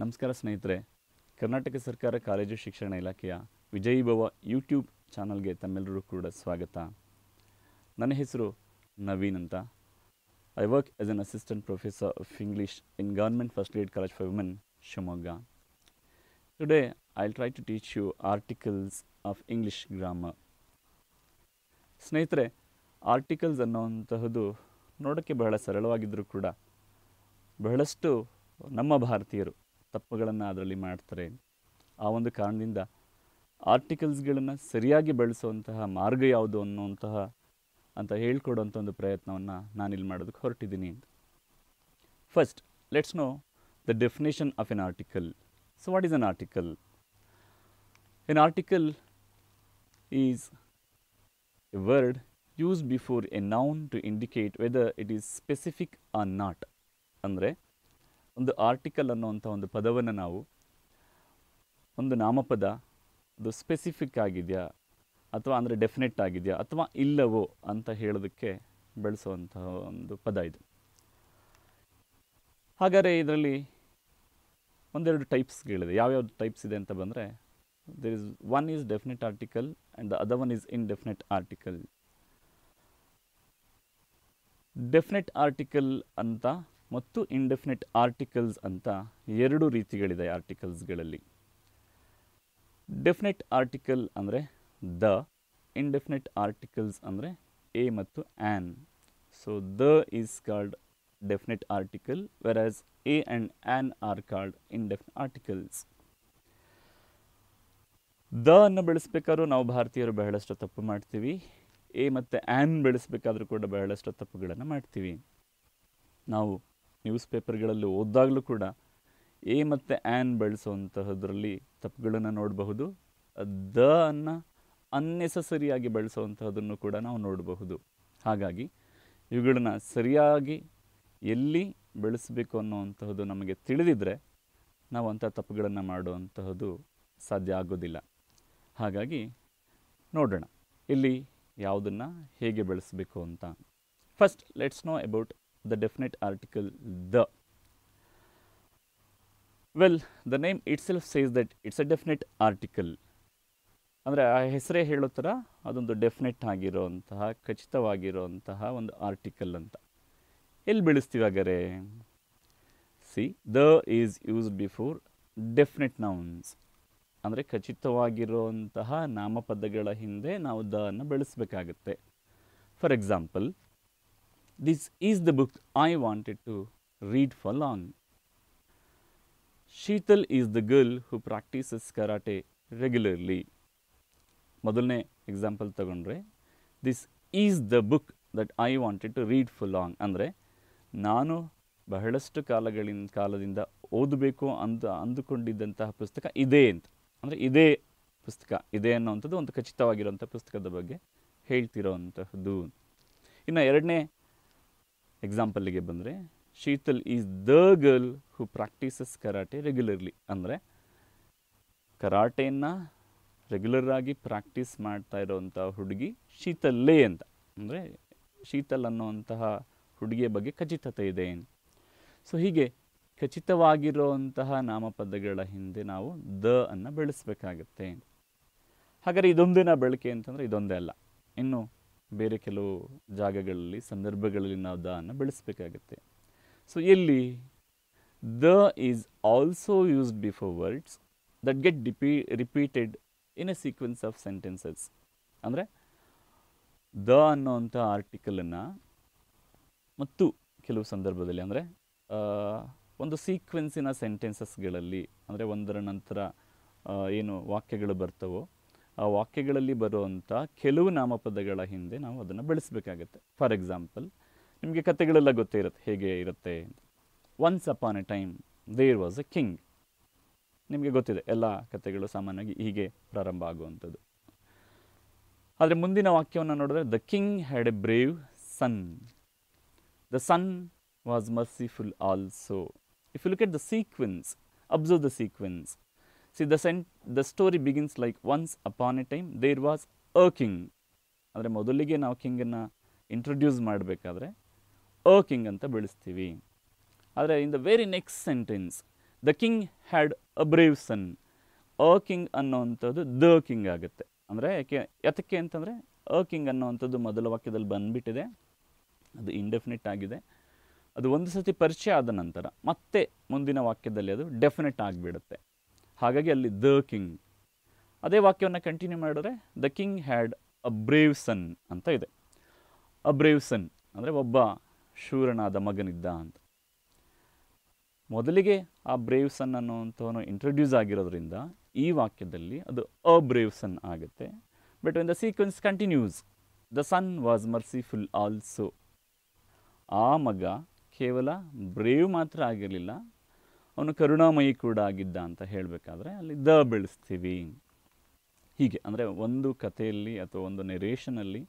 ನಮಸ್ಕಾರ ಸ್ನೇಹಿತರೆ ಕರ್ನಾಟಕ ಸರ್ಕಾರ ಕಾಲೇಜು ಶಿಕ್ಷಣ ಇಲಾಖೆಯ ವಿಜಯ್ ಭವ ಯೂಟ್ಯೂಬ್ ಚಾನಲ್ಗೆ ತಮ್ಮೆಲ್ಲರೂ ಕೂಡ ಸ್ವಾಗತ ನನ್ನ ಹೆಸರು ನವೀನ್ ಅಂತ I work as an assistant professor of English in government first grade college for women Shivamogga today I try to teach you articles of English grammar ಸ್ನೇಹಿತರೆ ಆರ್ಟಿಕಲ್ಸ್ ಅನ್ನೋವಂತಹದ್ದು ನೋಡೋಕ್ಕೆ ಬಹಳ ಸರಳವಾಗಿದ್ದರೂ ಕೂಡ ಬಹಳಷ್ಟು ನಮ್ಮ ಭಾರತೀಯರು ತಪ್ಪುಗಳನ್ನು ಅದರಲ್ಲಿ ಮಾಡ್ತಾರೆ ಆ ಒಂದು ಕಾರಣದಿಂದ ಆರ್ಟಿಕಲ್ಸ್ಗಳನ್ನು ಸರಿಯಾಗಿ ಬಳಸುವಂತಹ ಮಾರ್ಗ ಯಾವುದು ಅನ್ನುವಂತಹ ಅಂತ ಹೇಳ್ಕೊಡೋಂಥ ಒಂದು ಪ್ರಯತ್ನವನ್ನು ನಾನಿಲ್ಲಿ ಮಾಡೋದಕ್ಕೆ ಹೊರಟಿದ್ದೀನಿ ಅಂತ first let's know the definition of an article so what is an article an article is a word use before a noun to indicate whether it is specific or not ಅಂದರೆ ಒಂದು ಆರ್ಟಿಕಲ್ ಅನ್ನುವಂಥ ಒಂದು ಪದವನ್ನು ನಾವು ಒಂದು ನಾಮಪದ ಅದು specific ಆಗಿದೆಯಾ ಅಥವಾ ಅಂದರೆ ಡೆಫಿನೆಟ್ ಆಗಿದೆಯಾ ಅಥವಾ ಇಲ್ಲವೋ ಅಂತ ಹೇಳೋದಕ್ಕೆ ಬೆಳೆಸುವಂತಹ ಒಂದು ಪದ ಇದು ಹಾಗಾದರೆ ಇದರಲ್ಲಿ ಒಂದೆರಡು ಟೈಪ್ಸ್ಗಳಿದೆ ಯಾವ್ಯಾವ ಟೈಪ್ಸ್ ಇದೆ ಅಂತ ಬಂದರೆ there is one is definite article and the other one is indefinite article definite article ಅಂತ ಮತ್ತು ಇಂಡೆಫಿನಿಟ್ ಆರ್ಟಿಕಲ್ಸ್ ಅಂತ ಎರಡು ರೀತಿಗಳಿದೆ ಆರ್ಟಿಕಲ್ಸ್ಗಳಲ್ಲಿ ಡೆಫಿನೆಟ್ ಆರ್ಟಿಕಲ್ ಅಂದರೆ ದ ಇಂಡೆಫಿನೆಟ್ ಆರ್ಟಿಕಲ್ಸ್ ಅಂದರೆ ಎ ಮತ್ತು an so the is called definite article whereas a and an are called indefinite articles the ಅನ್ನು ಬೆಳೆಸ್ಬೇಕಾದ್ರೂ ನಾವು ಭಾರತೀಯರು ಬಹಳಷ್ಟು ತಪ್ಪು ಮಾಡ್ತೀವಿ ಎ ಮತ್ತು ಆ್ಯನ್ ಬೆಳೆಸ್ಬೇಕಾದ್ರೂ ಕೂಡ ಬಹಳಷ್ಟು ತಪ್ಪುಗಳನ್ನು ಮಾಡ್ತೀವಿ ನಾವು ನ್ಯೂಸ್ ಪೇಪರ್ಗಳಲ್ಲಿ ಓದಾಗಲೂ ಕೂಡ ಎ ಮತ್ತು ಆ್ಯನ್ ಬಳಸುವಂತಹದ್ರಲ್ಲಿ ತಪ್ಪುಗಳನ್ನು ನೋಡಬಹುದು ದ ಅನ್ನು ಅನ್ನೆಸಸರಿಯಾಗಿ ಬಳಸುವಂತಹದನ್ನು ಕೂಡ ನಾವು ನೋಡಬಹುದು ಹಾಗಾಗಿ ಇವುಗಳನ್ನು ಸರಿಯಾಗಿ ಎಲ್ಲಿ ಬೆಳೆಸಬೇಕು ಅನ್ನುವಂತಹದ್ದು ನಮಗೆ ತಿಳಿದಿದ್ದರೆ ನಾವು ಅಂಥ ತಪ್ಪುಗಳನ್ನು ಮಾಡುವಂತಹದ್ದು ಸಾಧ್ಯ ಆಗೋದಿಲ್ಲ ಹಾಗಾಗಿ ನೋಡೋಣ ಇಲ್ಲಿ ಯಾವುದನ್ನು ಹೇಗೆ ಬೆಳೆಸಬೇಕು ಅಂತ first let's know about the definite article the. Well, the name itself says that it's a definite article ಅಂದರೆ ಆ ಹೆಸರೇ ಹೇಳೋ ಥರ ಅದೊಂದು ಡೆಫಿನೆಟ್ ಆಗಿರೋಂತಹ ಖಚಿತವಾಗಿರೋಂತಹ ಒಂದು ಆರ್ಟಿಕಲ್ ಅಂತ ಎಲ್ಲಿ ಬೆಳೆಸ್ತೀವಿ ಹಾಗಾರೆ see the is used before definite nouns ಅಂದರೆ ಖಚಿತವಾಗಿರುವಂತಹ ನಾಮಪದಗಳ ಹಿಂದೆ ನಾವು ದ ಅನ್ನು ಬೆಳೆಸಬೇಕಾಗತ್ತೆ for example This is the book I wanted to read for long. Sheetal is the girl who practices karate regularly ಮೊದಲನೇ ಎಕ್ಸಾಂಪಲ್ ತಗೊಂಡ್ರೆ this is the book that I wanted to read full long ಅಂದರೆ ನಾನು ಬಹಳಷ್ಟು ಕಾಲಗಳಿಂದ ಕಾಲದಿಂದ ಓದಬೇಕು ಅಂತ ಅಂದುಕೊಂಡಿದ್ದಂತಹ ಪುಸ್ತಕ ಇದೇ ಅಂತ ಅಂದರೆ ಇದೇ ಪುಸ್ತಕ ಇದೆ ಅನ್ನೋವಂಥದ್ದು ಒಂದು ಖಚಿತವಾಗಿರುವಂಥ ಪುಸ್ತಕದ ಬಗ್ಗೆ ಹೇಳ್ತಿರೋವಂತಹದ್ದು ಇನ್ನು ಎರಡನೇ ಎಕ್ಸಾಂಪಲ್ಗೆ ಬಂದರೆ Sheetal is the girl who practises karate regularly ಅಂದರೆ ಕರಾಟೆಯನ್ನು ರೆಗ್ಯುಲರ್ ಆಗಿ ಪ್ರಾಕ್ಟೀಸ್ ಮಾಡ್ತಾ ಇರೋವಂಥ ಹುಡುಗಿ ಶೀತಲ್ಲೇ ಅಂತ ಅಂದರೆ ಶೀತಲ್ ಅನ್ನೋವಂತಹ ಹುಡುಗಿಯ ಬಗ್ಗೆ ಖಚಿತತೆ ಇದೆ ಸೊ ಹೀಗೆ ಖಚಿತವಾಗಿರುವಂತಹ ನಾಮಪದಗಳ ಹಿಂದೆ ನಾವು ದ ಅನ್ನು ಬೆಳೆಸಬೇಕಾಗತ್ತೆ ಹಾಗಾದರೆ ಇದೊಂದಿನ ಬೆಳಕೆ ಅಂತಂದರೆ ಇದೊಂದೇ ಅಲ್ಲ ಇನ್ನು ಬೇರೆ ಕೆಲವು ಜಾಗಗಳಲ್ಲಿ ಸಂದರ್ಭಗಳಲ್ಲಿ ನಾವು ದ ಅನ್ನು ಸೊ ಎಲ್ಲಿ the is also used before words that get ಡಿಪಿ repeated in a sequence of sentences ಅಂದರೆ ದ ಅನ್ನೋವಂಥ ಆರ್ಟಿಕಲನ್ನು ಮತ್ತು ಕೆಲವು ಸಂದರ್ಭದಲ್ಲಿ ಅಂದರೆ ಒಂದು ಸೀಕ್ವೆನ್ಸಿನ ಸೆಂಟೆನ್ಸಸ್ಗಳಲ್ಲಿ ಅಂದರೆ ಒಂದರ ನಂತರ ಏನು ವಾಕ್ಯಗಳು ಬರ್ತವೋ ಆ ವಾಕ್ಯಗಳಲ್ಲಿ ಬರುವಂಥ ಕೆಲವು ನಾಮಪದಗಳ ಹಿಂದೆ ನಾವು ಅದನ್ನು ಬೆಳೆಸಬೇಕಾಗತ್ತೆ ಫಾರ್ ಎಕ್ಸಾಂಪಲ್ ನಿಮಗೆ ಕತೆಗಳೆಲ್ಲ ಗೊತ್ತೇ ಇರುತ್ತೆ ಹೇಗೆ ಇರುತ್ತೆ once upon a time there was a king ನಿಮಗೆ ಗೊತ್ತಿದೆ ಎಲ್ಲ ಕತೆಗಳು ಸಾಮಾನ್ಯವಾಗಿ ಹೀಗೆ ಪ್ರಾರಂಭ ಆಗುವಂಥದ್ದು ಆದರೆ ಮುಂದಿನ ವಾಕ್ಯವನ್ನು ನೋಡಿದ್ರೆ the king had a brave son the son was merciful also if you look at the sequence observe the sequence see the sent the story begins like once upon a time there was a king ಅಂದರೆ ಮೊದಲಿಗೆ ನಾವು ಕಿಂಗನ್ನು introduce ಮಾಡಬೇಕಾದ್ರೆ a king ಅಂತ ಬೆಳೆಸ್ತೀವಿ ಆದರೆ in the very next sentence the king had a brave son a king ಅನ್ನೋವಂಥದ್ದು the king ಆಗುತ್ತೆ ಅಂದರೆ ಯಾಕೆ ಯಾತಕ್ಕೆ ಅಂತಂದರೆ ಅ ಕಿಂಗ್ ಅನ್ನೋವಂಥದ್ದು ಮೊದಲ ವಾಕ್ಯದಲ್ಲಿ ಬಂದುಬಿಟ್ಟಿದೆ ಅದು ಇಂಡೆಫಿನೆಟ್ ಆಗಿದೆ ಅದು ಒಂದು ಸತಿ ಪರಿಚಯ ಆದ ನಂತರ ಮತ್ತೆ ಮುಂದಿನ ವಾಕ್ಯದಲ್ಲಿ ಅದು ಡೆಫಿನೆಟ್ ಆಗಿಬಿಡುತ್ತೆ ಹಾಗಾಗಿ ಅಲ್ಲಿ ದ ಕಿಂಗ್ ಅದೇ ವಾಕ್ಯವನ್ನು ಕಂಟಿನ್ಯೂ ಮಾಡಿದ್ರೆ the king had a brave son ಅಂತ ಇದೆ ಅ ಬ್ರೇವ್ ಸನ್ ಅಂದರೆ ಒಬ್ಬ ಶೂರನಾದ ಮಗನಿದ್ದ ಅಂತ ಮೊದಲಿಗೆ ಆ ಬ್ರೇವ್ ಸನ್ ಅನ್ನುವಂಥವನು ಇಂಟ್ರೊಡ್ಯೂಸ್ ಆಗಿರೋದ್ರಿಂದ ಈ ವಾಕ್ಯದಲ್ಲಿ ಅದು ಅ ಬ್ರೇವ್ ಸನ್ ಆಗುತ್ತೆ but when the sequence continues the son was merciful also ಆ ಮಗ ಕೇವಲ ಬ್ರೇವ್ ಮಾತ್ರ ಆಗಿರಲಿಲ್ಲ ಅವನು ಕರುಣಾಮಯಿ ಕೂಡ ಆಗಿದ್ದ ಅಂತ ಹೇಳಬೇಕಾದ್ರೆ ಅಲ್ಲಿ ದ ಬೆಳೆಸ್ತೀವಿ ಹೀಗೆ ಅಂದರೆ ಒಂದು ಕಥೆಯಲ್ಲಿ ಅಥವಾ ಒಂದು ನೆರೇಷನಲ್ಲಿ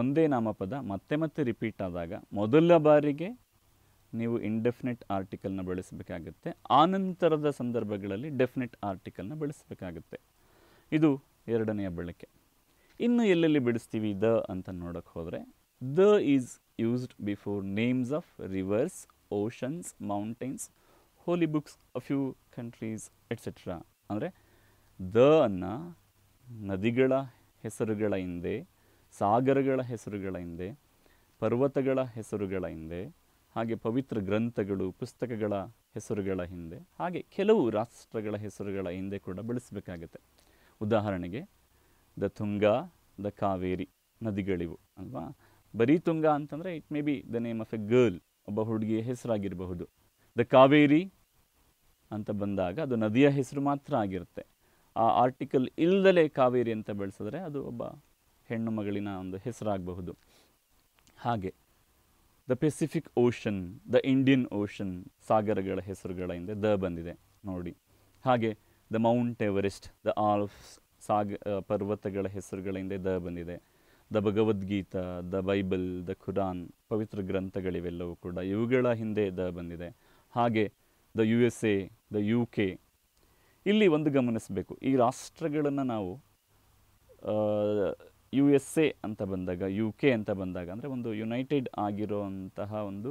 ಒಂದೇ ನಾಮಪದ ಮತ್ತೆ ಮತ್ತೆ ರಿಪೀಟ್ ಆದಾಗ ಮೊದಲ ಬಾರಿಗೆ ನೀವು ಇಂಡೆಫಿನೆಟ್ ಆರ್ಟಿಕಲ್ನ ಬಳಸಬೇಕಾಗುತ್ತೆ ಆನಂತರದ ಸಂದರ್ಭಗಳಲ್ಲಿ ಡೆಫಿನೆಟ್ ಆರ್ಟಿಕಲ್ನ ಬಳಸಬೇಕಾಗುತ್ತೆ ಇದು ಎರಡನೆಯ ಬಳಕೆ ಇನ್ನು ಎಲ್ಲೆಲ್ಲಿ ಬಿಡಿಸ್ತೀವಿ ದ ಅಂತ ನೋಡೋಕ್ಕೆ ಹೋದರೆ the is used before names of rivers oceans mountains holy books a few countries etcetera ಅಂದರೆ ದ ಅನ್ನು ನದಿಗಳ ಹೆಸರುಗಳ ಹಿಂದೆ ಸಾಗರಗಳ ಹೆಸರುಗಳ ಹಿಂದೆ ಪರ್ವತಗಳ ಹೆಸರುಗಳ ಹಿಂದೆ ಹಾಗೆ ಪವಿತ್ರ ಗ್ರಂಥಗಳು ಪುಸ್ತಕಗಳ ಹೆಸರುಗಳ ಹಿಂದೆ ಹಾಗೆ ಕೆಲವು ರಾಷ್ಟ್ರಗಳ ಹೆಸರುಗಳ ಹಿಂದೆ ಕೂಡ ಬಳಸಬೇಕಾಗತ್ತೆ ಉದಾಹರಣೆಗೆ ದ ತುಂಗಾ ದ ಕಾವೇರಿ ನದಿಗಳಿವು ಅಲ್ವಾ ಬರೀ ತುಂಗಾ ಅಂತಂದರೆ it may be the name of a girl ಒಬ್ಬ ಹುಡುಗಿಯ ಹೆಸರಾಗಿರಬಹುದು ದ ಕಾವೇರಿ ಅಂತ ಬಂದಾಗ ಅದು ನದಿಯ ಹೆಸರು ಮಾತ್ರ ಆಗಿರುತ್ತೆ ಆ ಆರ್ಟಿಕಲ್ ಇಲ್ಲದಲೇ ಕಾವೇರಿ ಅಂತ ಬೆಳೆಸಿದ್ರೆ ಅದು ಒಬ್ಬ ಹೆಣ್ಣು ಮಗಳಿನ ಒಂದು ಹೆಸರಾಗಬಹುದು ಹಾಗೆ the Pacific Ocean the Indian Ocean ಸಾಗರಗಳ ಹೆಸರುಗಳ ಹಿಂದೆ ದ ಬಂದಿದೆ ನೋಡಿ ಹಾಗೆ the Mount Everest the Alps ಸಾಗ ಪರ್ವತಗಳ ಹೆಸರುಗಳ ಹಿಂದೆ ದ ಬಂದಿದೆ the Bhagavad Gita the Bible the Quran ಪವಿತ್ರ ಗ್ರಂಥಗಳಿವೆಲ್ಲವೂ ಕೂಡ ಇವುಗಳ ಹಿಂದೆ ದ ಬಂದಿದೆ ಹಾಗೆ the U S A the U K ಇಲ್ಲಿ ಒಂದು ಗಮನಿಸಬೇಕು ಈ ರಾಷ್ಟ್ರಗಳನ್ನು ನಾವು ಯು ಎಸ್ ಎ ಅಂತ ಬಂದಾಗ ಯು ಕೆ ಅಂತ ಬಂದಾಗ ಅಂದರೆ ಒಂದು ಯುನೈಟೆಡ್ ಆಗಿರೋಂತಹ ಒಂದು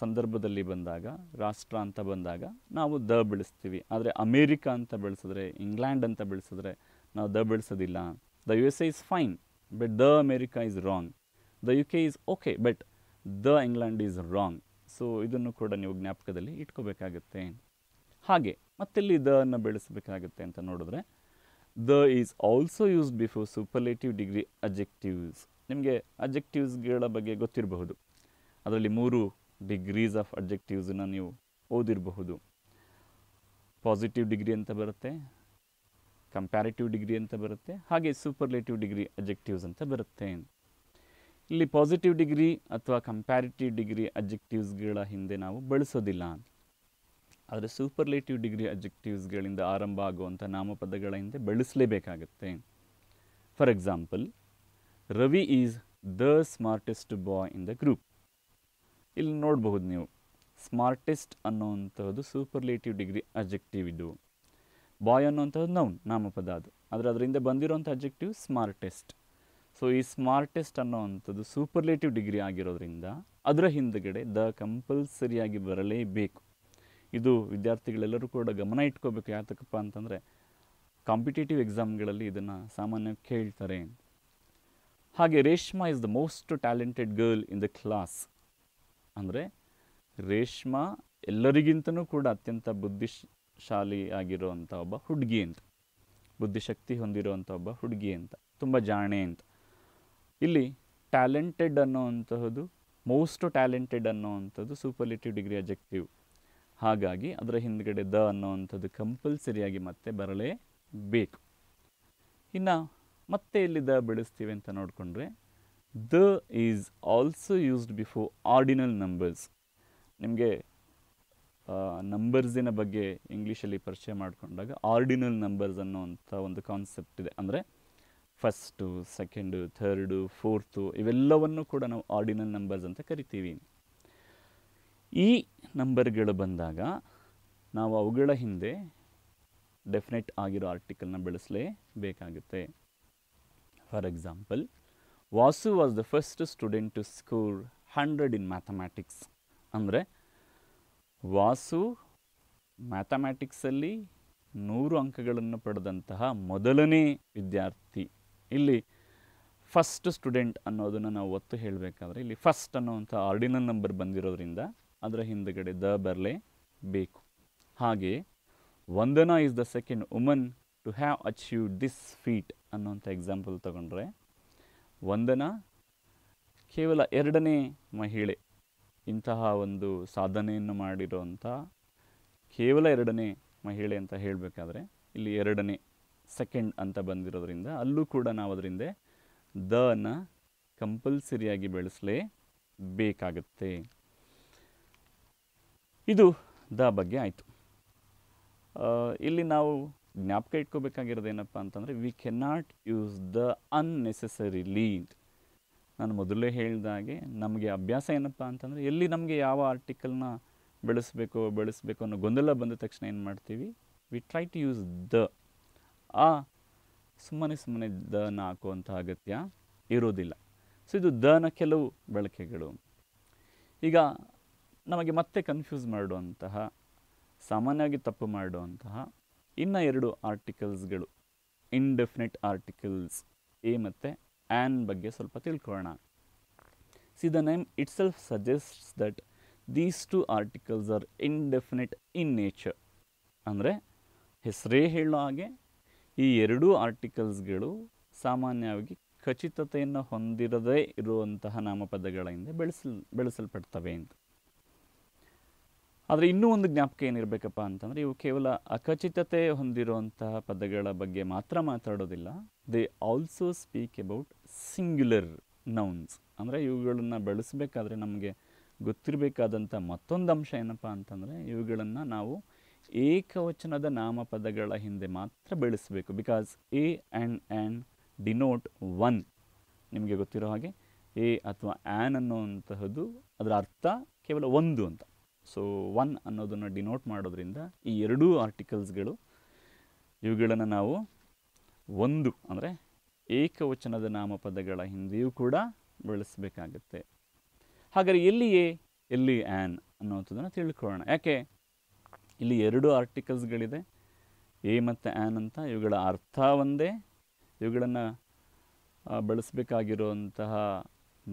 ಸಂದರ್ಭದಲ್ಲಿ ಬಂದಾಗ ರಾಷ್ಟ್ರ ಅಂತ ಬಂದಾಗ ನಾವು ದ ಬೆಳೆಸ್ತೀವಿ ಆದರೆ ಅಮೇರಿಕಾ ಅಂತ ಬೆಳೆಸಿದ್ರೆ ಇಂಗ್ಲ್ಯಾಂಡ್ ಅಂತ ಬೆಳೆಸಿದ್ರೆ ನಾವು ದ ಬೆಳೆಸೋದಿಲ್ಲ the U S A is fine but the America is wrong the U K is okay but the England is wrong so ಇದನ್ನು ಕೂಡ ನೀವು ಜ್ಞಾಪಕದಲ್ಲಿ ಇಟ್ಕೋಬೇಕಾಗುತ್ತೆ ಹಾಗೆ ಮತ್ತೆಲ್ಲಿ ಅನ್ನು ಬೆಳೆಸಬೇಕಾಗುತ್ತೆ ಅಂತ ನೋಡಿದ್ರೆ the is also used before superlative degree adjectives ನಿಮಗೆ ಅಜೆಕ್ಟಿವ್ಸ್ಗಳ ಬಗ್ಗೆ ಗೊತ್ತಿರಬಹುದು ಅದರಲ್ಲಿ ಮೂರು ಡಿಗ್ರೀಸ್ ಆಫ್ ಅಬ್ಜೆಕ್ಟಿವ್ಸನ್ನು ನೀವು ಓದಿರಬಹುದು ಪಾಸಿಟಿವ್ ಡಿಗ್ರಿ ಅಂತ ಬರುತ್ತೆ ಕಂಪ್ಯಾರಿಟಿವ್ ಡಿಗ್ರಿ ಅಂತ ಬರುತ್ತೆ ಹಾಗೆ ಸೂಪರ್ಲೇಟಿವ್ ಡಿಗ್ರಿ ಅಬ್ಜೆಕ್ಟಿವ್ಸ್ ಅಂತ ಬರುತ್ತೆ ಇಲ್ಲಿ ಪಾಸಿಟಿವ್ ಡಿಗ್ರಿ ಅಥವಾ ಕಂಪ್ಯಾರಿಟಿವ್ ಡಿಗ್ರಿ ಅಬ್ಜೆಕ್ಟಿವ್ಸ್ಗಳ ಹಿಂದೆ ನಾವು ಬಳಸೋದಿಲ್ಲ ಆದರೆ ಸೂಪರ್ಲೇಟಿವ್ ಡಿಗ್ರಿ ಅಬ್ಜೆಕ್ಟಿವ್ಸ್ಗಳಿಂದ ಆರಂಭ ಆಗುವಂಥ ನಾಮಪದಗಳ ಹಿಂದೆ ಬಳಸಲೇಬೇಕಾಗತ್ತೆ for example Ravi is the smartest boy in the group ಇಲ್ಲಿ ನೋಡಬಹುದು ನೀವು ಸ್ಮಾರ್ಟೆಸ್ಟ್ ಅನ್ನೋವಂಥದ್ದು ಸೂಪರ್ಲೇಟಿವ್ ಡಿಗ್ರಿ ಅಬ್ಜೆಕ್ಟಿವ್ ಇದು ಬಾಯ್ ಅನ್ನೋವಂಥದ್ದು ನೌನ್ ನಾಮಪದ ಅದು ಆದರೆ ಅದರಿಂದ ಬಂದಿರೋಂಥ ಅಬ್ಜೆಕ್ಟಿವ್ ಸ್ಮಾರ್ಟೆಸ್ಟ್ ಸೊ ಈ ಸ್ಮಾರ್ಟೆಸ್ಟ್ ಅನ್ನೋವಂಥದ್ದು ಸೂಪರ್ಲೇಟಿವ್ ಡಿಗ್ರಿ ಆಗಿರೋದ್ರಿಂದ ಅದರ ಹಿಂದುಗಡೆ ದ ಕಂಪಲ್ಸರಿಯಾಗಿ ಬರಲೇಬೇಕು ಇದು ವಿದ್ಯಾರ್ಥಿಗಳೆಲ್ಲರೂ ಕೂಡ ಗಮನ ಇಟ್ಕೋಬೇಕು ಯಾತಕ್ಕಪ್ಪ ಅಂತಂದರೆ ಕಾಂಪಿಟೇಟಿವ್ ಎಕ್ಸಾಮ್ಗಳಲ್ಲಿ ಇದನ್ನು ಸಾಮಾನ್ಯವಾಗಿ ಕೇಳ್ತಾರೆ ಹಾಗೆ Reshma is the most talented girl in the class ಅಂದರೆ ರೇಷ್ಮಾ ಎಲ್ಲರಿಗಿಂತನೂ ಕೂಡ ಅತ್ಯಂತ ಬುದ್ಧಿಶಾಲಿ ಆಗಿರೋ ಒಬ್ಬ ಹುಡುಗಿ ಅಂತ ಬುದ್ಧಿಶಕ್ತಿ ಹೊಂದಿರುವಂಥ ಒಬ್ಬ ಹುಡುಗಿ ಅಂತ ತುಂಬ ಜಾಣೆ ಅಂತ ಇಲ್ಲಿ ಟ್ಯಾಲೆಂಟೆಡ್ ಅನ್ನೋವಂತಹದ್ದು ಮೋಸ್ಟ್ ಟ್ಯಾಲೆಂಟೆಡ್ ಅನ್ನೋವಂಥದ್ದು ಸೂಪರ್ಲಿಟಿವ್ ಡಿಗ್ರಿ ಅಜೆಕ್ಟಿವ್ ಹಾಗಾಗಿ ಅದರ ಹಿಂದ್ಗಡೆ ದ ಅನ್ನೋವಂಥದ್ದು ಕಂಪಲ್ಸರಿಯಾಗಿ ಮತ್ತೆ ಬರಲೇಬೇಕು ಇನ್ನು ಮತ್ತೆ ಇಲ್ಲಿ ದ ಬೆಳೆಸ್ತೀವಿ ಅಂತ ನೋಡಿಕೊಂಡ್ರೆ the is also used before ordinal numbers ನಿಮಗೆ ನಂಬರ್ಸಿನ ಬಗ್ಗೆ ಇಂಗ್ಲೀಷಲ್ಲಿ ಪರಿಚಯ ಮಾಡಿಕೊಂಡಾಗ ಆರ್ಡಿನಲ್ ನಂಬರ್ಸ್ ಅನ್ನೋ ಅಂಥ ಒಂದು ಕಾನ್ಸೆಪ್ಟ್ ಇದೆ ಅಂದರೆ ಫಸ್ಟು ಸೆಕೆಂಡು ಥರ್ಡು ಫೋರ್ತು ಇವೆಲ್ಲವನ್ನು ಕೂಡ ನಾವು ಆರ್ಡಿನಲ್ ನಂಬರ್ಸ್ ಅಂತ ಕರಿತೀವಿ ಈ ನಂಬರ್ಗಳು ಬಂದಾಗ ನಾವು ಅವುಗಳ ಹಿಂದೆ ಡೆಫಿನೆಟ್ ಆಗಿರೋ ಆರ್ಟಿಕಲ್ನ ಬೆಳೆಸಲೇಬೇಕಾಗುತ್ತೆ for example Vasu was the first student to score hundred in mathematics ಅಂದರೆ ವಾಸು ಮ್ಯಾಥಮ್ಯಾಟಿಕ್ಸಲ್ಲಿ ನೂರು ಅಂಕಗಳನ್ನು ಪಡೆದಂತಹ ಮೊದಲನೇ ವಿದ್ಯಾರ್ಥಿ ಇಲ್ಲಿ ಫಸ್ಟ್ ಸ್ಟೂಡೆಂಟ್ ಅನ್ನೋದನ್ನು ನಾವು ಒತ್ತು ಹೇಳಬೇಕಾದ್ರೆ ಇಲ್ಲಿ ಫಸ್ಟ್ ಅನ್ನೋವಂಥ ಆರ್ಡಿನಲ್ ನಂಬರ್ ಬಂದಿರೋದ್ರಿಂದ ಅದರ ಹಿಂದಗಡೆ ದ ಬರಲೇ ಬೇಕು ಹಾಗೆ Vandana is the second woman to have achieve this feat ಅನ್ನೋಂಥ ಎಕ್ಸಾಂಪಲ್ ತಗೊಂಡ್ರೆ ವಂದನಾ ಕೇವಲ ಎರಡನೇ ಮಹಿಳೆ ಇಂತಹ ಒಂದು ಸಾಧನೆಯನ್ನು ಮಾಡಿರೋಂಥ ಕೇವಲ ಎರಡನೇ ಮಹಿಳೆ ಅಂತ ಹೇಳಬೇಕಾದ್ರೆ ಇಲ್ಲಿ ಎರಡನೇ ಸೆಕೆಂಡ್ ಅಂತ ಬಂದಿರೋದ್ರಿಂದ ಅಲ್ಲೂ ಕೂಡ ನಾವು ಅದರಿಂದ ದನ ಕಂಪಲ್ಸರಿಯಾಗಿ ಬೇಕಾಗುತ್ತೆ ಇದು ದ ಬಗ್ಗೆ ಆಯಿತು ಇಲ್ಲಿ ನಾವು ಜ್ಞಾಪಕ ಇಟ್ಕೋಬೇಕಾಗಿರೋದೇನಪ್ಪ ಅಂತಂದರೆ we cannot use the lead ನಾನು ಮೊದಲೇ ಹೇಳಿದಾಗೆ ಹಾಗೆ ನಮಗೆ ಅಭ್ಯಾಸ ಏನಪ್ಪ ಅಂತಂದರೆ ಎಲ್ಲಿ ನಮಗೆ ಯಾವ ಆರ್ಟಿಕಲ್ನ ಬೆಳೆಸಬೇಕು ಬೆಳೆಸ್ಬೇಕು ಅನ್ನೋ ಗೊಂದಲ ಬಂದ ತಕ್ಷಣ ಏನು ಮಾಡ್ತೀವಿ we try to use the ಆ ಸುಮ್ಮನೆ ಸುಮ್ಮನೆ ದನ ಹಾಕುವಂಥ ಅಗತ್ಯ ಇರೋದಿಲ್ಲ ಸೊ ಇದು ದನ ಕೆಲವು ಬಳಕೆಗಳು ಈಗ ನಮಗೆ ಮತ್ತೆ ಕನ್ಫ್ಯೂಸ್ ಮಾಡುವಂತಹ ಸಾಮಾನ್ಯವಾಗಿ ತಪ್ಪು ಮಾಡುವಂತಹ ಇನ್ನೂ ಎರಡು ಆರ್ಟಿಕಲ್ಸ್ಗಳು ಇಂಡೆಫಿನೆಟ್ ಆರ್ಟಿಕಲ್ಸ್ ಎ ಮತ್ತು ಆ್ಯನ್ ಬಗ್ಗೆ ಸ್ವಲ್ಪ ತಿಳ್ಕೊಳ್ಳೋಣ see the name itself suggests that these two articles are indefinite in nature ಅಂದರೆ ಹೆಸರೇ ಹೇಳೋ ಹಾಗೆ ಈ ಎರಡೂ ಆರ್ಟಿಕಲ್ಸ್ಗಳು ಸಾಮಾನ್ಯವಾಗಿ ಖಚಿತತೆಯನ್ನು ಹೊಂದಿರದೇ ಇರುವಂತಹ ನಾಮಪದಗಳ ಹಿಂದೆ ಬೆಳೆಸಲ್ ಬೆಳೆಸಲ್ಪಡ್ತವೆ ಅಂತ ಆದರೆ ಇನ್ನೂ ಒಂದು ಜ್ಞಾಪಕ ಏನಿರಬೇಕಪ್ಪ ಅಂತಂದರೆ ಇವು ಕೇವಲ ಅಖಚಿತತೆ ಹೊಂದಿರುವಂತಹ ಪದಗಳ ಬಗ್ಗೆ ಮಾತ್ರ ಮಾತಾಡೋದಿಲ್ಲ they also speak about singular nouns ಅಂದರೆ ಇವುಗಳನ್ನು ಬೆಳೆಸಬೇಕಾದ್ರೆ ನಮಗೆ ಗೊತ್ತಿರಬೇಕಾದಂಥ ಮತ್ತೊಂದು ಅಂಶ ಏನಪ್ಪ ಅಂತಂದರೆ ಇವುಗಳನ್ನು ನಾವು ಏಕವಚನದ ನಾಮಪದಗಳ ಹಿಂದೆ ಮಾತ್ರ ಬೆಳೆಸಬೇಕು because a and an denote one ನಿಮಗೆ ಗೊತ್ತಿರೋ ಹಾಗೆ ಎ ಅಥವಾ ಆ್ಯನ್ ಅನ್ನುವಂತಹದ್ದು ಅದರ ಅರ್ಥ ಕೇವಲ ಒಂದು ಅಂತ ಸೊ ಒನ್ ಅನ್ನೋದನ್ನು ಡಿನೋಟ್ ಮಾಡೋದ್ರಿಂದ ಈ ಎರಡೂ ಆರ್ಟಿಕಲ್ಸ್ಗಳು ಇವುಗಳನ್ನು ನಾವು ಒಂದು ಅಂದರೆ ಏಕವಚನದ ನಾಮಪದಗಳ ಹಿಂದೆಯೂ ಕೂಡ ಬಳಸಬೇಕಾಗತ್ತೆ ಹಾಗಾದರೆ ಎಲ್ಲಿ ಎ ಎಲ್ಲಿ ಆ್ಯನ್ ಅನ್ನುವಂಥದ್ದನ್ನು ತಿಳ್ಕೊಳ್ಳೋಣ ಯಾಕೆ ಇಲ್ಲಿ ಎರಡು ಆರ್ಟಿಕಲ್ಸ್ಗಳಿದೆ ಎ ಮತ್ತು ಆ್ಯನ್ ಅಂತ ಇವುಗಳ ಅರ್ಥ ಒಂದೇ ಇವುಗಳನ್ನು ಬಳಸಬೇಕಾಗಿರುವಂತಹ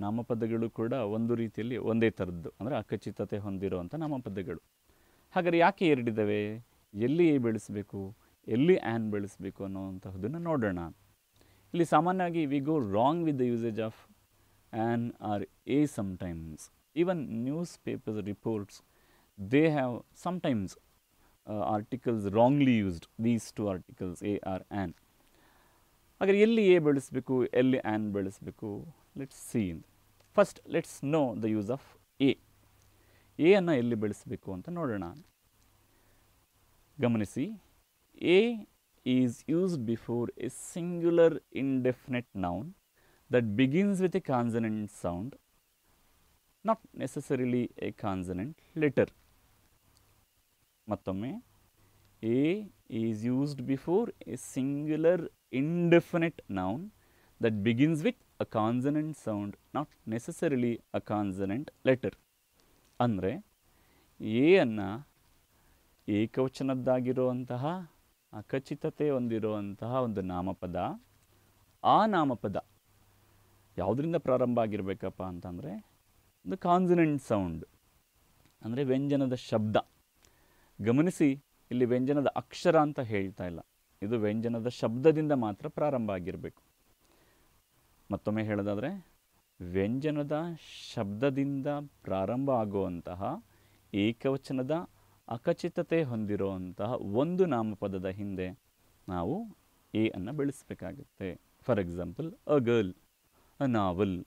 ನಾಮಪದಗಳು ಕೂಡ ಒಂದು ರೀತಿಯಲ್ಲಿ ಒಂದೇ ಥರದ್ದು ಅಂದರೆ ಅಖಚಿತತೆ ಹೊಂದಿರುವಂಥ ನಾಮಪದಗಳು ಹಾಗಾದರೆ ಯಾಕೆ ಎರಡಿದ್ದಾವೆ ಎಲ್ಲಿ ಎ ಬೆಳೆಸಬೇಕು ಎಲ್ಲಿ ಆ್ಯನ್ ಬೆಳೆಸಬೇಕು ಅನ್ನೋವಂತಹದನ್ನು ನೋಡೋಣ ಇಲ್ಲಿ ಸಾಮಾನ್ಯವಾಗಿ we go wrong with the usage of an or a sometimes even newspapers reports they have sometimes articles wrongly used these two articles a or an ಹಾಗಾದರೆ ಎಲ್ಲಿ ಎ ಬೆಳೆಸಬೇಕು ಎಲ್ಲಿ ಆ್ಯನ್ ಬೆಳೆಸಬೇಕು let's see in first let's know the use of a a ಅನ್ನು ಎಲ್ಲಿ ಬೆಳೆಸಬೇಕು ಅಂತ ನೋಡೋಣ ಗಮನಿಸಿ a is used before a singular indefinite noun that begins with a consonant sound not necessarily a consonant letter ಮತ್ತೊಮ್ಮೆ a is used before a singular indefinite noun that begins with a consonant sound not necessarily a consonant letter ಅಂದರೆ a ಅನ್ನ ಏಕವಚನದ್ದಾಗಿರುವಂತಹ ಅಖಚಿತತೆ ಹೊಂದಿರುವಂತಹ ಒಂದು ನಾಮಪದ ಆ ನಾಮಪದ ಯಾವುದರಿಂದ ಪ್ರಾರಂಭ ಆಗಿರಬೇಕಪ್ಪ ಅಂತಂದರೆ ಒಂದು ಕಾನ್ಸನೆಂಟ್ ಸೌಂಡ್ ಅಂದರೆ ವ್ಯಂಜನದ ಶಬ್ದ ಗಮನಿಸಿ ಇಲ್ಲಿ ವ್ಯಂಜನದ ಅಕ್ಷರ ಅಂತ ಹೇಳ್ತಾ ಇಲ್ಲ ಇದು ವ್ಯಂಜನದ ಶಬ್ದದಿಂದ ಮಾತ್ರ ಪ್ರಾರಂಭ ಆಗಿರಬೇಕು ಮತ್ತೊಮ್ಮೆ ಹೇಳೋದಾದರೆ ವ್ಯಂಜನದ ಶಬ್ದದಿಂದ ಪ್ರಾರಂಭ ಆಗುವಂತಹ ಏಕವಚನದ ಅಖಚಿತತೆ ಹೊಂದಿರುವಂತಹ ಒಂದು ನಾಮಪದದ ಹಿಂದೆ ನಾವು ಎ ಅನ್ನು ಬೆಳೆಸಬೇಕಾಗುತ್ತೆ for example a girl a novel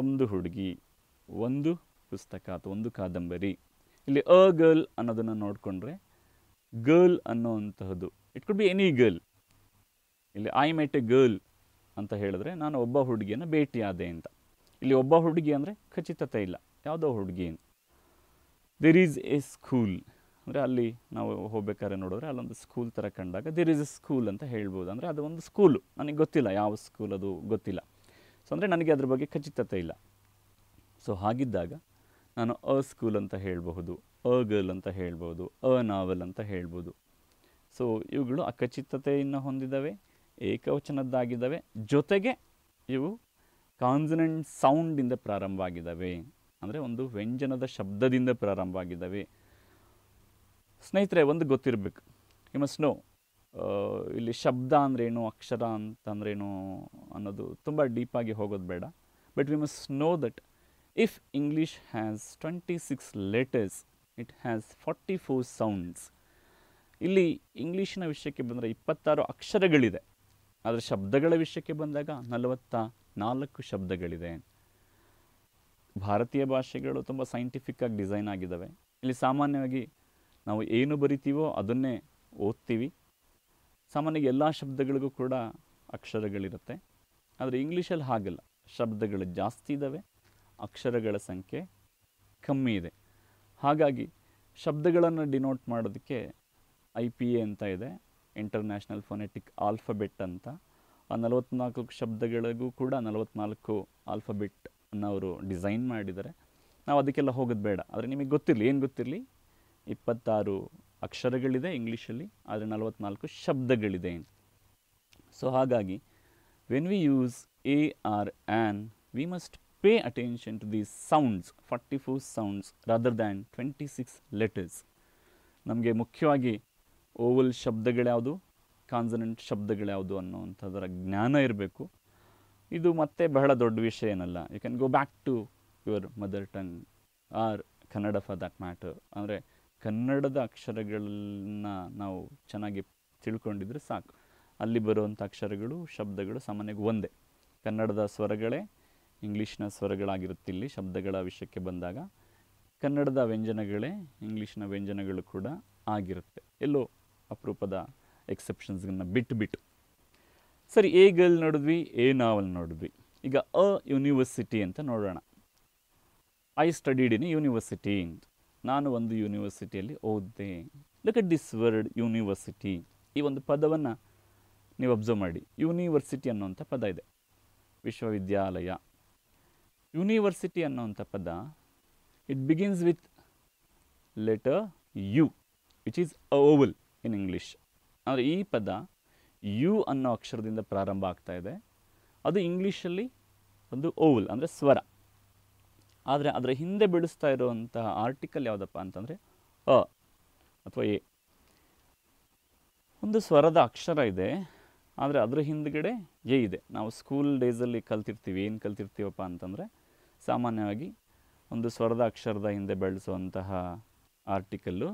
ಒಂದು ಹುಡುಗಿ ಒಂದು ಪುಸ್ತಕ ಅಥವಾ ಒಂದು ಕಾದಂಬರಿ ಇಲ್ಲಿ ಅ ಗರ್ಲ್ ಅನ್ನೋದನ್ನು ನೋಡಿಕೊಂಡ್ರೆ ಗರ್ಲ್ ಅನ್ನೋ it could be any girl ಇಲ್ಲಿ ಐ ಮೆಟ್ ಎ ಗರ್ಲ್ ಅಂತ ಹೇಳಿದ್ರೆ ನಾನು ಒಬ್ಬ ಹುಡುಗಿಯನ್ನು ಭೇಟಿಯಾದೆ ಅಂತ ಇಲ್ಲಿ ಒಬ್ಬ ಹುಡುಗಿ ಅಂದರೆ ಖಚಿತತೆ ಇಲ್ಲ ಯಾವುದೋ ಹುಡುಗಿ ಅಂತ ದೇರ್ ಈಸ್ ಎ ಸ್ಕೂಲ್ ಅಂದರೆ ಅಲ್ಲಿ ನಾವು ಹೋಗ್ಬೇಕಾದ್ರೆ ನೋಡಿದ್ರೆ ಅಲ್ಲೊಂದು ಸ್ಕೂಲ್ ಥರ ಕಂಡಾಗ ದೇರ್ ಈಸ್ ಎ ಸ್ಕೂಲ್ ಅಂತ ಹೇಳ್ಬೋದು ಅಂದರೆ ಅದು ಒಂದು ಸ್ಕೂಲು ನನಗೆ ಗೊತ್ತಿಲ್ಲ ಯಾವ ಸ್ಕೂಲ್ ಅದು ಗೊತ್ತಿಲ್ಲ ಸೊ ಅಂದರೆ ನನಗೆ ಅದ್ರ ಬಗ್ಗೆ ಖಚಿತತೆ ಇಲ್ಲ ಸೊ ಹಾಗಿದ್ದಾಗ ನಾನು ಅ ಸ್ಕೂಲ್ ಅಂತ ಹೇಳಬಹುದು ಅ ಗರ್ಲ್ ಅಂತ ಹೇಳ್ಬೋದು ಅ ನಾವೆಲ್ ಅಂತ ಹೇಳ್ಬೋದು ಸೊ ಇವುಗಳು ಅಖಚಿತತೆಯನ್ನು ಹೊಂದಿದ್ದಾವೆ ಏಕವಚನದ್ದಾಗಿದ್ದಾವೆ ಜೊತೆಗೆ ಇವು ಕಾನ್ಸನೆಂಟ್ ಸೌಂಡಿಂದ ಪ್ರಾರಂಭ ಆಗಿದ್ದಾವೆ ಅಂದರೆ ಒಂದು ವ್ಯಂಜನದ ಶಬ್ದದಿಂದ ಪ್ರಾರಂಭ ಆಗಿದ್ದಾವೆ ಸ್ನೇಹಿತರೆ ಒಂದು ಗೊತ್ತಿರಬೇಕು ಯು ಮಸ್ಟ್ ನೋ ಇಲ್ಲಿ ಶಬ್ದ ಅಂದ್ರೇನು ಅಕ್ಷರ ಅಂತಂದ್ರೇನು ಅನ್ನೋದು ತುಂಬ ಡೀಪಾಗಿ ಹೋಗೋದು ಬೇಡ but we must know that If English has 26 letters, it has 44 sounds ಇಲ್ಲಿ ಇಂಗ್ಲೀಷಿನ ವಿಷಯಕ್ಕೆ ಬಂದರೆ ಇಪ್ಪತ್ತಾರು ಅಕ್ಷರಗಳಿದೆ ಆದರೆ ಶಬ್ದಗಳ ವಿಷಯಕ್ಕೆ ಬಂದಾಗ ನಲವತ್ತ ನಾಲ್ಕು ಶಬ್ದಗಳಿದೆ ಭಾರತೀಯ ಭಾಷೆಗಳು ತುಂಬ ಸೈಂಟಿಫಿಕ್ ಆಗಿ ಡಿಸೈನ್ ಆಗಿದ್ದಾವೆ ಇಲ್ಲಿ ಸಾಮಾನ್ಯವಾಗಿ ನಾವು ಏನು ಬರಿತೀವೋ ಅದನ್ನೇ ಓದ್ತೀವಿ ಸಾಮಾನ್ಯವಾಗಿ ಎಲ್ಲ ಶಬ್ದಗಳಿಗೂ ಕೂಡ ಅಕ್ಷರಗಳಿರುತ್ತೆ ಆದರೆ ಇಂಗ್ಲೀಷಲ್ಲಿ ಹಾಗಲ್ಲ ಶಬ್ದಗಳು ಜಾಸ್ತಿ ಇದ್ದಾವೆ ಅಕ್ಷರಗಳ ಸಂಖ್ಯೆ ಕಮ್ಮಿ ಇದೆ ಹಾಗಾಗಿ ಶಬ್ದಗಳನ್ನು ಡಿನೋಟ್ ಮಾಡೋದಕ್ಕೆ ಐ ಪಿ ಎ ಅಂತ ಇದೆ ಇಂಟರ್ನ್ಯಾಷನಲ್ ಫೊನೆಟಿಕ್ ಆಲ್ಫಬೆಟ್ ಅಂತ ಆ ನಲವತ್ತ್ನಾಲ್ಕು ಶಬ್ದಗಳಿಗೂ ಕೂಡ ನಲವತ್ತ್ನಾಲ್ಕು ಆಲ್ಫಬೆಟನ್ನು ಅವರು ಡಿಸೈನ್ ಮಾಡಿದ್ದಾರೆ ನಾವು ಅದಕ್ಕೆಲ್ಲ ಹೋಗೋದು ಬೇಡ ಆದರೆ ನಿಮಗೆ ಗೊತ್ತಿರಲಿ ಏನು ಗೊತ್ತಿರಲಿ ಇಪ್ಪತ್ತಾರು ಅಕ್ಷರಗಳಿದೆ ಇಂಗ್ಲೀಷಲ್ಲಿ ಆದರೆ ನಲವತ್ನಾಲ್ಕು ಶಬ್ದಗಳಿದೆ ಸೊ ಹಾಗಾಗಿ when we use a or an we must pay attention to these sounds 44 sounds rather than 26 letters ನಮಗೆ ಮುಖ್ಯವಾಗಿ ಓವಲ್ ಶಬ್ದಗಳ್ಯಾವುದು ಕಾನ್ಸನೆಂಟ್ ಶಬ್ದಗಳ್ಯಾವುದು ಅನ್ನೋವಂಥದರ ಜ್ಞಾನ ಇರಬೇಕು ಇದು ಮತ್ತೆ ಬಹಳ ದೊಡ್ಡ ವಿಷಯ ಏನಲ್ಲ you can go back to your mother tongue or Kannada for that matter ಅಂದರೆ ಕನ್ನಡದ ಅಕ್ಷರಗಳನ್ನ ನಾವು ಚೆನ್ನಾಗಿ ತಿಳ್ಕೊಂಡಿದ್ರೆ ಸಾಕು ಅಲ್ಲಿ ಬರುವಂಥ ಅಕ್ಷರಗಳು ಶಬ್ದಗಳು ಸಾಮಾನ್ಯವಾಗಿ ಒಂದೇ ಕನ್ನಡದ ಸ್ವರಗಳೇ ಇಂಗ್ಲೀಷ್ನ ಸ್ವರಗಳಾಗಿರುತ್ತೆ ಇಲ್ಲಿ ಶಬ್ದಗಳ ವಿಷಯಕ್ಕೆ ಬಂದಾಗ ಕನ್ನಡದ ವ್ಯಂಜನಗಳೇ ಇಂಗ್ಲೀಷ್ನ ವ್ಯಂಜನಗಳು ಕೂಡ ಆಗಿರುತ್ತೆ ಎಲ್ಲೋ ಅಪರೂಪದ ಎಕ್ಸೆಪ್ಷನ್ಸ್ಗಳನ್ನ ಬಿಟ್ಬಿಟ್ಟು ಸರಿ ಗರ್ಲ್ ನೋಡಿದ್ವಿ ಎ ನಾವಲ್ ನೋಡಿದ್ವಿ ಈಗ ಅ ಯೂನಿವರ್ಸಿಟಿ ಅಂತ ನೋಡೋಣ ಐ ಸ್ಟಡಿಡ್ ಇನ್ ಯೂನಿವರ್ಸಿಟಿ ನಾನು ಒಂದು ಯೂನಿವರ್ಸಿಟಿಯಲ್ಲಿ ಓದಿದೆ look at this word university ಈ ಒಂದು ಪದವನ್ನು ನೀವು ಅಬ್ಸರ್ವ್ ಮಾಡಿ ಯೂನಿವರ್ಸಿಟಿ ಅನ್ನೋಂಥ ಪದ ಇದೆ ವಿಶ್ವವಿದ್ಯಾಲಯ ಯೂನಿವರ್ಸಿಟಿ ಅನ್ನೋವಂಥ ಪದ it begins with letter U which is vowel in English ಅಂದರೆ ಈ ಪದ ಯು ಅನ್ನೋ ಅಕ್ಷರದಿಂದ ಪ್ರಾರಂಭ ಆಗ್ತಾ ಇದೆ ಅದು ಇಂಗ್ಲೀಷಲ್ಲಿ ಒಂದು ಓವಲ್ ಅಂದರೆ ಸ್ವರ ಆದರೆ ಅದರ ಹಿಂದೆ ಬೆಳೆಸ್ತಾ ಇರುವಂತಹ ಆರ್ಟಿಕಲ್ ಯಾವುದಪ್ಪ ಅಂತಂದರೆ ಅ ಅಥವಾ ಎ ಒಂದು ಸ್ವರದ ಅಕ್ಷರ ಇದೆ ಆದರೆ ಅದರ ಹಿಂದ್ಗಡೆ ಎ ಇದೆ ನಾವು ಸ್ಕೂಲ್ ಡೇಸಲ್ಲಿ ಕಲ್ತಿರ್ತೀವಿ ಏನು ಕಲ್ತಿರ್ತೀವಪ್ಪ ಅಂತಂದರೆ ಸಾಮಾನ್ಯವಾಗಿ ಒಂದು ಸ್ವರದ ಅಕ್ಷರದ ಹಿಂದೆ ಬೆಳೆಸುವಂತಹ ಆರ್ಟಿಕಲ್ಲು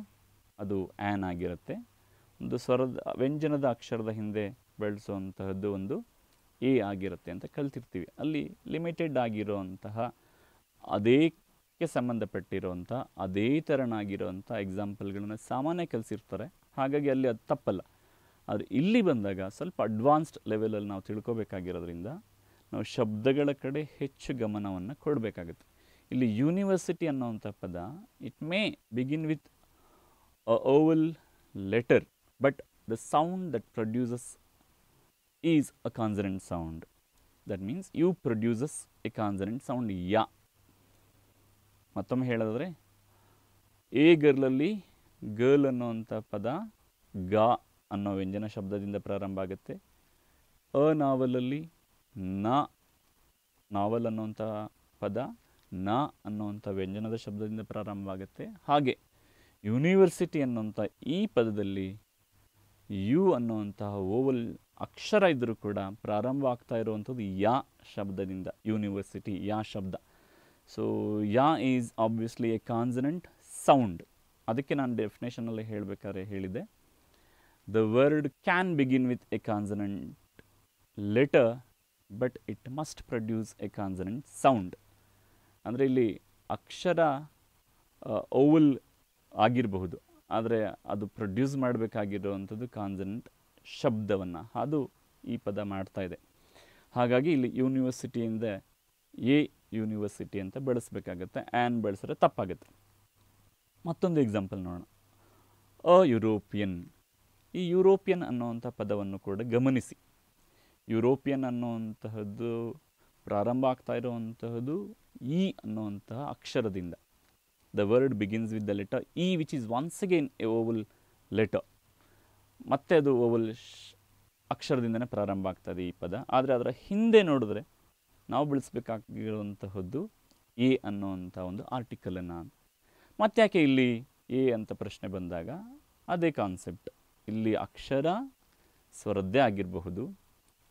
ಅದು ಆ್ಯನ್ ಆಗಿರುತ್ತೆ ಒಂದು ಸ್ವರದ ವ್ಯಂಜನದ ಅಕ್ಷರದ ಹಿಂದೆ ಬೆಳೆಸುವಂತಹದ್ದು ಒಂದು ಎ ಆಗಿರುತ್ತೆ ಅಂತ ಕಲ್ತಿರ್ತೀವಿ ಅಲ್ಲಿ ಲಿಮಿಟೆಡ್ ಆಗಿರುವಂತಹ ಅದೇಕ್ಕೆ ಸಂಬಂಧಪಟ್ಟಿರುವಂಥ ಅದೇ ಥರನಾಗಿರುವಂಥ ಎಕ್ಸಾಂಪಲ್ಗಳನ್ನು ಸಾಮಾನ್ಯ ಕಲಿಸಿರ್ತಾರೆ ಹಾಗಾಗಿ ಅಲ್ಲಿ ಅದು ತಪ್ಪಲ್ಲ ಆದರೆ ಇಲ್ಲಿ ಬಂದಾಗ ಸ್ವಲ್ಪ ಅಡ್ವಾನ್ಸ್ಡ್ ಲೆವೆಲಲ್ಲಿ ನಾವು ತಿಳ್ಕೊಬೇಕಾಗಿರೋದ್ರಿಂದ ನಾವು ಶಬ್ದಗಳ ಕಡೆ ಹೆಚ್ಚು ಗಮನವನ್ನು ಕೊಡಬೇಕಾಗುತ್ತೆ ಇಲ್ಲಿ ಯೂನಿವರ್ಸಿಟಿ ಅನ್ನೋವಂಥ ಪದ it may begin with a vowel letter but the sound that produces is a consonant sound that means U produces a consonant sound ಯಾ ಮತ್ತೊಮ್ಮೆ ಹೇಳಿದ್ರೆ ಎ ಗರ್ಲಲ್ಲಿ ಗರ್ಲ್ ಅನ್ನೋವಂಥ ಪದ ಗ ಅನ್ನೋ ವ್ಯಂಜನ ಶಬ್ದದಿಂದ ಪ್ರಾರಂಭ ಆಗುತ್ತೆ ಅ ನಾವಲಲ್ಲಿ ನ ನಾವಲ್ ಅನ್ನುವಂಥ ಪದ ನ ಅನ್ನುವಂಥ ವ್ಯಂಜನದ ಶಬ್ದದಿಂದ ಪ್ರಾರಂಭವಾಗುತ್ತೆ ಹಾಗೆ ಯೂನಿವರ್ಸಿಟಿ ಅನ್ನುವಂಥ ಈ ಪದದಲ್ಲಿ ಯು ಅನ್ನುವಂತಹ ಓವಲ್ ಅಕ್ಷರ ಇದ್ದರೂ ಕೂಡ ಪ್ರಾರಂಭ ಆಗ್ತಾ ಇರುವಂಥದ್ದು ಯಾ ಶಬ್ದದಿಂದ ಯೂನಿವರ್ಸಿಟಿ ಯಾ ಶಬ್ದ ಸೊ ಯಾ is obviously a consonant sound ಅದಕ್ಕೆ ನಾನು ಡೆಫಿನೇಷನಲ್ಲಿ ಹೇಳಬೇಕಾದ್ರೆ ಹೇಳಿದೆ the word can begin with a consonant letter but it must produce a consonant sound ಅಂದರೆ ಇಲ್ಲಿ ಅಕ್ಷರ ಓವಲ್ ಆಗಿರಬಹುದು ಆದರೆ ಅದು ಪ್ರೊಡ್ಯೂಸ್ ಮಾಡಬೇಕಾಗಿರುವಂಥದ್ದು ಕಾನ್ಸನೆಂಟ್ ಶಬ್ದವನ್ನು ಅದು ಈ ಪದ ಮಾಡ್ತಾ ಇದೆ ಹಾಗಾಗಿ ಇಲ್ಲಿ ಯೂನಿವರ್ಸಿಟಿಯಿಂದ ಎ ಯೂನಿವರ್ಸಿಟಿ ಅಂತ ಬಳಸಬೇಕಾಗತ್ತೆ ಆ್ಯನ್ ಬಳಸಿದ್ರೆ ತಪ್ಪಾಗುತ್ತೆ ಮತ್ತೊಂದು ಎಕ್ಸಾಂಪಲ್ ನೋಡೋಣ ಅ ಯುರೋಪಿಯನ್ ಈ ಯುರೋಪಿಯನ್ ಅನ್ನೋವಂಥ ಪದವನ್ನು ಕೂಡ ಗಮನಿಸಿ ಯುರೋಪಿಯನ್ ಅನ್ನೋವಂತಹದ್ದು ಪ್ರಾರಂಭ ಆಗ್ತಾ ಇರುವಂತಹದ್ದು ಇ ಅನ್ನುವಂತಹ ಅಕ್ಷರದಿಂದ the word begins with the letter E which is once again a vowel letter ಮತ್ತೆ ಅದು ಓವಲ್ ಅಕ್ಷರದಿಂದನೇ ಪ್ರಾರಂಭ ಆಗ್ತದೆ ಈ ಪದ ಆದರೆ ಅದರ ಹಿಂದೆ ನೋಡಿದ್ರೆ ನಾವು ಬೆಳೆಸ್ಬೇಕಾಗಿರುವಂತಹದ್ದು ಎ ಅನ್ನೋವಂಥ ಒಂದು ಆರ್ಟಿಕಲನ್ನು ಮತ್ತೆ ಯಾಕೆ ಇಲ್ಲಿ ಎ ಅಂತ ಪ್ರಶ್ನೆ ಬಂದಾಗ ಅದೇ ಕಾನ್ಸೆಪ್ಟ್ ಇಲ್ಲಿ ಅಕ್ಷರ ಸ್ವರದ್ದೇ ಆಗಿರಬಹುದು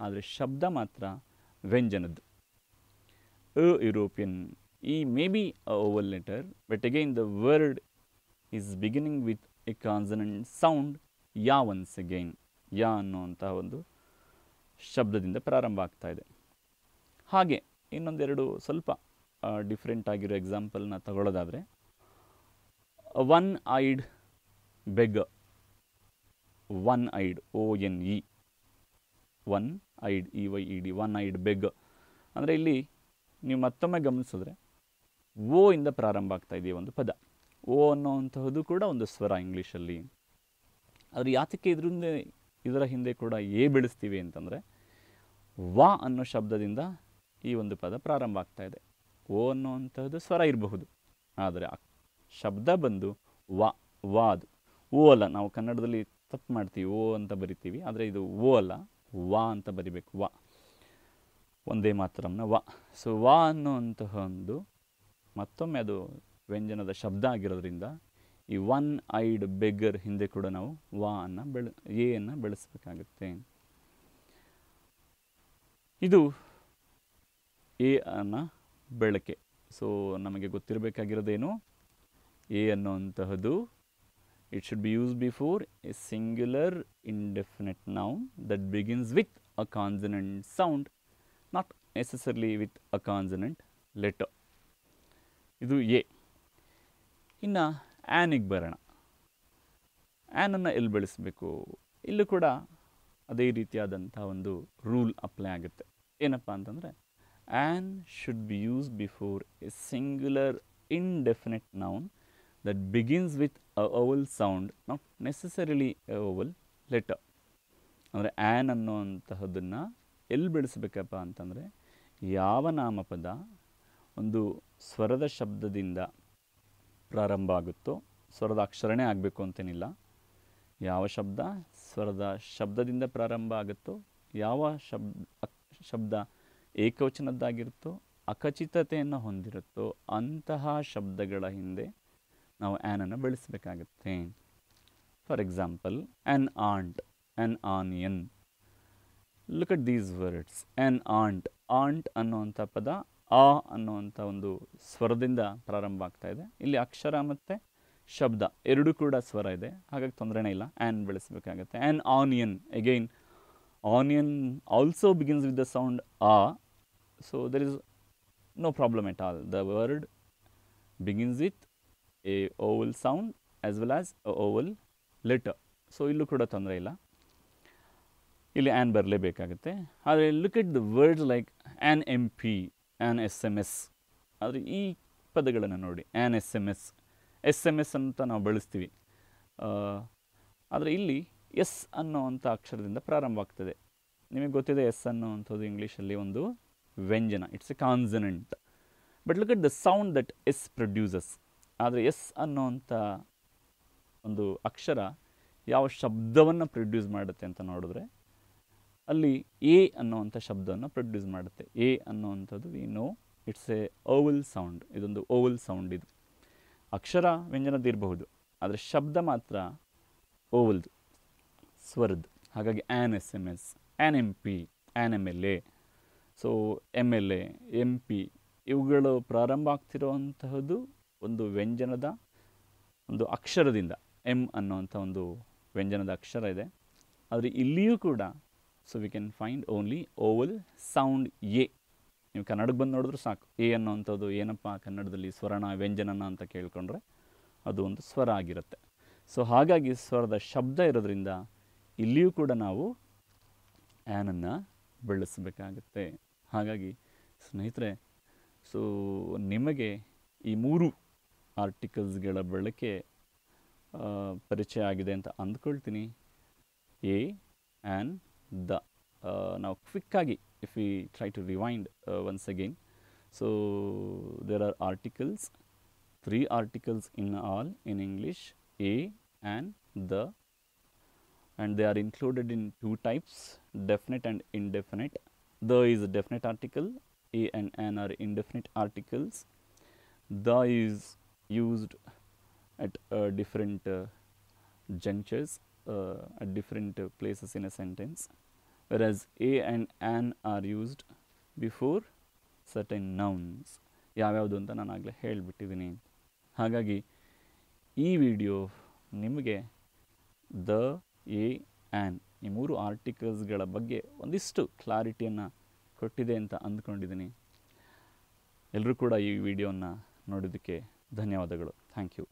ಆದರೆ ಶಬ್ದ ಮಾತ್ರ ವ್ಯಂಜನದ್ದು a European E may be a vowel letter but again the word is beginning with a consonant sound ಯಾ ಒನ್ಸ್ ಅಗೇನ್ ಯಾ ಅನ್ನುವಂತಹ ಒಂದು ಶಬ್ದದಿಂದ ಪ್ರಾರಂಭ ಆಗ್ತಾ ಇದೆ ಹಾಗೆ ಇನ್ನೊಂದೆರಡು ಸ್ವಲ್ಪ ಡಿಫ್ರೆಂಟ್ ಆಗಿರೋ ಎಕ್ಸಾಂಪಲ್ನ ತಗೊಳ್ಳೋದಾದರೆ one eyed beg one eyed O N E one I E Y E D one eyed beg ಅಂದರೆ ಇಲ್ಲಿ ನೀವು ಮತ್ತೊಮ್ಮೆ ಗಮನಿಸಿದ್ರೆ ಓ ಇಂದ ಪ್ರಾರಂಭ ಆಗ್ತಾ ಇದೆಯಾ ಒಂದು ಪದ ಓ ಅನ್ನೋವಂತಹದ್ದು ಕೂಡ ಒಂದು ಸ್ವರ ಇಂಗ್ಲೀಷಲ್ಲಿ ಆದರೆ ಯಾತಕ್ಕೆ ಇದರಿಂದ ಇದರ ಹಿಂದೆ ಕೂಡ ಎ ಬೆಳೆಸ್ತೀವಿ ಅಂತಂದರೆ ವಾ ಅನ್ನೋ ಶಬ್ದದಿಂದ ಈ ಒಂದು ಪದ ಪ್ರಾರಂಭ ಆಗ್ತಾ ಇದೆ ಓ ಅನ್ನೋವಂಥದ್ದು ಸ್ವರ ಇರಬಹುದು ಆದರೆ ಶಬ್ದ ಬಂದು ವಾ ಅದು ಓ ಅಲ್ಲ ನಾವು ಕನ್ನಡದಲ್ಲಿ ತಪ್ಪು ಮಾಡ್ತೀವಿ ಓ ಅಂತ ಬರಿತೀವಿ ಆದರೆ ಇದು ಓ ಅಲ್ಲ ವಾ ಅಂತ ಬರಿಬೇಕು ವಾ ಒಂದೇ ಮಾತ್ರ ವ ಸೊ ವಾ ಅನ್ನುವಂತಹ ಒಂದು ಮತ್ತೊಮ್ಮೆ ಅದು ವ್ಯಂಜನದ ಶಬ್ದ ಆಗಿರೋದ್ರಿಂದ ಈ ಒನ್ ಐಡ್ ಬೆಗರ್ ಹಿಂದೆ ಕೂಡ ನಾವು ವಾ ಅನ್ನ ಬೆಳೆ ಅನ್ನು ಬೆಳೆಸಬೇಕಾಗುತ್ತೆ ಇದು ಎ ಅನ್ನ ಬೆಳಕೆ ಸೊ ನಮಗೆ ಗೊತ್ತಿರಬೇಕಾಗಿರೋದೇನು ಎ ಅನ್ನುವಂತಹದ್ದು it should be used before a singular indefinite noun that begins with a consonant sound not necessarily with a consonant letter ಇದು ಎ ಇನ್ನು ಆ್ಯನಿಗೆ ಬರೋಣ ಆ್ಯನನ್ನು ಎಲ್ಲಿ ಬೆಳೆಸಬೇಕು ಇಲ್ಲೂ ಕೂಡ ಅದೇ ರೀತಿಯಾದಂಥ ಒಂದು ರೂಲ್ ಅಪ್ಲೈ ಆಗುತ್ತೆ ಏನಪ್ಪ ಅಂತಂದರೆ an should be use before a singular indefinite noun that begins with a vowel sound, not necessarily a vowel letter. ಅಂದರೆ ಆ್ಯನ್ ಅನ್ನೋ ಅಂತಹದ್ದನ್ನು ಎಲ್ಲಿ ಬೆಳೆಸಬೇಕಪ್ಪ ಅಂತಂದರೆ ಯಾವ ನಾಮಪದ ಒಂದು ಸ್ವರದ ಶಬ್ದದಿಂದ ಪ್ರಾರಂಭ ಆಗುತ್ತೋ ಸ್ವರದ ಅಕ್ಷರನೇ ಆಗಬೇಕು ಅಂತೇನಿಲ್ಲ ಯಾವ ಶಬ್ದ ಸ್ವರದ ಶಬ್ದದಿಂದ ಪ್ರಾರಂಭ ಆಗುತ್ತೋ ಯಾವ ಶಬ್ ಶಬ್ದ ಏಕವಚನದ್ದಾಗಿರುತ್ತೋ ಅಖಚಿತತೆಯನ್ನು ಹೊಂದಿರುತ್ತೋ ಅಂತಹ ಶಬ್ದಗಳ ಹಿಂದೆ ನಾವು ಆ್ಯನನ್ನು ಬೆಳೆಸಬೇಕಾಗತ್ತೆ for example an ant an onion look at these words an ant ant ಅನ್ನುವಂಥ ಪದ ಆ ಅನ್ನುವಂಥ ಒಂದು ಸ್ವರದಿಂದ ಪ್ರಾರಂಭ ಆಗ್ತಾ ಇದೆ ಇಲ್ಲಿ ಅಕ್ಷರ ಮತ್ತು ಶಬ್ದ ಎರಡೂ ಕೂಡ ಸ್ವರ ಇದೆ ಹಾಗಾಗಿ ತೊಂದರೆನೇ ಇಲ್ಲ ಆ್ಯನ್ ಬೆಳೆಸಬೇಕಾಗತ್ತೆ an onion again onion also begins with the sound ಆ so there is no problem at all the word begins with a vowel sound as well as vowel letter so ಇಲ್ಲೂ ಕೂಡ ತೊಂದರೆ ಇಲ್ಲ ಇಲ್ಲಿ ಆ್ಯನ್ ಬರಲೇಬೇಕಾಗುತ್ತೆ ಆದರೆ look it the word like an M P an S M S ಆದರೆ ಈ ಪದಗಳನ್ನು ನೋಡಿ an S M S S M S ಅಂತ ನಾವು ಬಳಸ್ತೀವಿ ಆದರೆ ಇಲ್ಲಿ ಎಸ್ ಅನ್ನೋ ಅಂಥ ಅಕ್ಷರದಿಂದ ಪ್ರಾರಂಭ ಆಗ್ತದೆ ನಿಮಗೆ ಗೊತ್ತಿದೆ ಎಸ್ ಅನ್ನೋ ಅಂಥದ್ದು ಇಂಗ್ಲೀಷಲ್ಲಿ ಒಂದು ವ್ಯಂಜನ it's a consonant but look at the sound that S produces ಆದರೆ ಎಸ್ ಅನ್ನೋವಂಥ ಒಂದು ಅಕ್ಷರ ಯಾವ ಶಬ್ದವನ್ನು ಪ್ರೊಡ್ಯೂಸ್ ಮಾಡುತ್ತೆ ಅಂತ ನೋಡಿದ್ರೆ ಅಲ್ಲಿ ಎ ಅನ್ನೋವಂಥ ಶಬ್ದವನ್ನು ಪ್ರೊಡ್ಯೂಸ್ ಮಾಡುತ್ತೆ ಎ ಅನ್ನೋವಂಥದ್ದು we know it's a vowel sound ಇದೊಂದು ಓವಲ್ ಸೌಂಡ್ ಇದು ಅಕ್ಷರ ವ್ಯಂಜನದಿರಬಹುದು ಆದರೆ ಶಬ್ದ ಮಾತ್ರ ಓವಲ್ದು ಸ್ವರದ್ದು ಹಾಗಾಗಿ an S M S an M P an M L A so M L A M P ಇವುಗಳು ಪ್ರಾರಂಭ ಆಗ್ತಿರುವಂತಹದ್ದು ಒಂದು ವ್ಯಂಜನದ ಒಂದು ಅಕ್ಷರದಿಂದ ಎಂ ಅನ್ನೋವಂಥ ಒಂದು ವ್ಯಂಜನದ ಅಕ್ಷರ ಇದೆ ಆದರೆ ಇಲ್ಲಿಯೂ ಕೂಡ so we can find only vowel sound ಎ ನೀವು ಕನ್ನಡಕ್ಕೆ ಬಂದು ನೋಡಿದ್ರು ಸಾಕು ಎ ಅನ್ನೋವಂಥದ್ದು ಏನಪ್ಪ ಕನ್ನಡದಲ್ಲಿ ಸ್ವರಣ ವ್ಯಂಜನನ ಅಂತ ಕೇಳಿಕೊಂಡ್ರೆ ಅದು ಒಂದು ಸ್ವರ ಆಗಿರುತ್ತೆ ಸೊ ಹಾಗಾಗಿ ಸ್ವರದ ಶಬ್ದ ಇರೋದ್ರಿಂದ ಇಲ್ಲಿಯೂ ಕೂಡ ನಾವು ಆ್ಯನನ್ನು ಬೆಳೆಸಬೇಕಾಗತ್ತೆ ಹಾಗಾಗಿ ಸ್ನೇಹಿತರೆ ಸೊ ನಿಮಗೆ ಈ ಮೂರು ಆರ್ಟಿಕಲ್ಸ್ಗಳ ಬಳಕೆ ಪರಿಚಯ ಆಗಿದೆ ಅಂತ ಅಂದ್ಕೊಳ್ತೀನಿ ಎ ಆ್ಯಂಡ್ ದ ನಾವು ಕ್ವಿಕ್ಕಾಗಿ if we try to rewind once again so there are articles three articles in all in English a and the and they are included in two types definite and indefinite the is a definite article a and an are indefinite articles the is used at uh, different uh, junctures uh, at different places in a sentence whereas a and an are used before certain nouns ಯಾವ್ಯಾವುದು ಅಂತ ನಾನು ಆಗಲೇ ಹೇಳಿಬಿಟ್ಟಿದ್ದೀನಿ ಹಾಗಾಗಿ ಈ video ನಿಮಗೆ the A an ಈ ಮೂರು ಆರ್ಟಿಕಲ್ಸ್ಗಳ ಬಗ್ಗೆ ಒಂದಿಷ್ಟು ಕ್ಲಾರಿಟಿಯನ್ನು ಕೊಟ್ಟಿದೆ ಅಂತ ಅಂದ್ಕೊಂಡಿದ್ದೀನಿ ಎಲ್ಲರೂ ಕೂಡ ಈ ವಿಡಿಯೋವನ್ನು ನೋಡೋದಕ್ಕೆ ಧನ್ಯವಾದಗಳು ಥ್ಯಾಂಕ್ ಯು